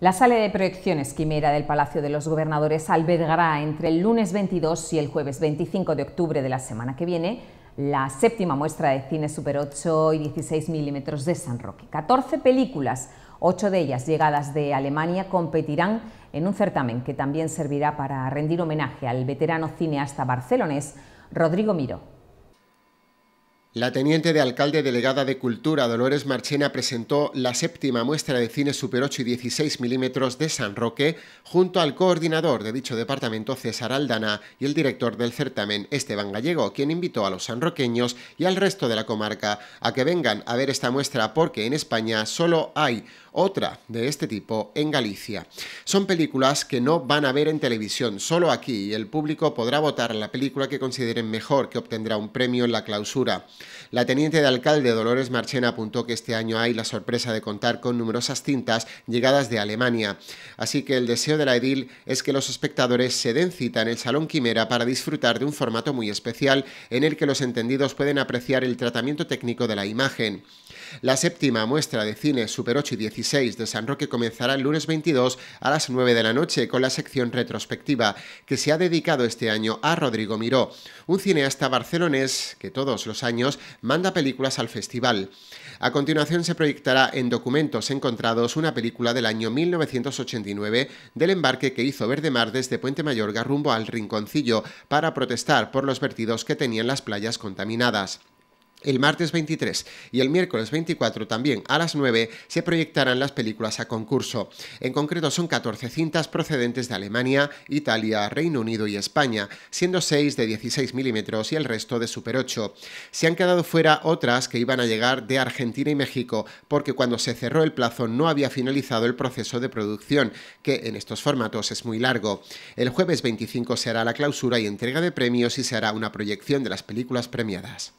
La sala de proyecciones Quimera del Palacio de los Gobernadores albergará entre el lunes 22 y el jueves 25 de octubre de la semana que viene la séptima muestra de cine Super 8 y 16 milímetros de San Roque. 14 películas, 8 de ellas llegadas de Alemania, competirán en un certamen que también servirá para rendir homenaje al veterano cineasta barcelonés Rodrigo Miro. La teniente de alcalde delegada de Cultura, Dolores Marchena, presentó la séptima muestra de cine Super 8 y 16 milímetros de San Roque junto al coordinador de dicho departamento, César Aldana, y el director del certamen, Esteban Gallego, quien invitó a los sanroqueños y al resto de la comarca a que vengan a ver esta muestra porque en España solo hay otra de este tipo en Galicia. Son películas que no van a ver en televisión, solo aquí el público podrá votar la película que consideren mejor, que obtendrá un premio en la clausura. La teniente de alcalde Dolores Marchena apuntó que este año hay la sorpresa de contar con numerosas cintas llegadas de Alemania, así que el deseo de la edil es que los espectadores se den cita en el Salón Quimera para disfrutar de un formato muy especial en el que los entendidos pueden apreciar el tratamiento técnico de la imagen. La séptima muestra de cine Super 8 y 16 de San Roque comenzará el lunes 22 a las 9 de la noche con la sección retrospectiva que se ha dedicado este año a Rodrigo Miró, un cineasta barcelonés que todos los años manda películas al festival. A continuación se proyectará en Documentos Encontrados una película del año 1989 del embarque que hizo Verde Mar desde Puente Mayorga rumbo al Rinconcillo para protestar por los vertidos que tenían las playas contaminadas. El martes 23 y el miércoles 24 también a las 9 se proyectarán las películas a concurso. En concreto son 14 cintas procedentes de Alemania, Italia, Reino Unido y España, siendo 6 de 16 milímetros y el resto de Super 8. Se han quedado fuera otras que iban a llegar de Argentina y México, porque cuando se cerró el plazo no había finalizado el proceso de producción, que en estos formatos es muy largo. El jueves 25 se hará la clausura y entrega de premios y se hará una proyección de las películas premiadas.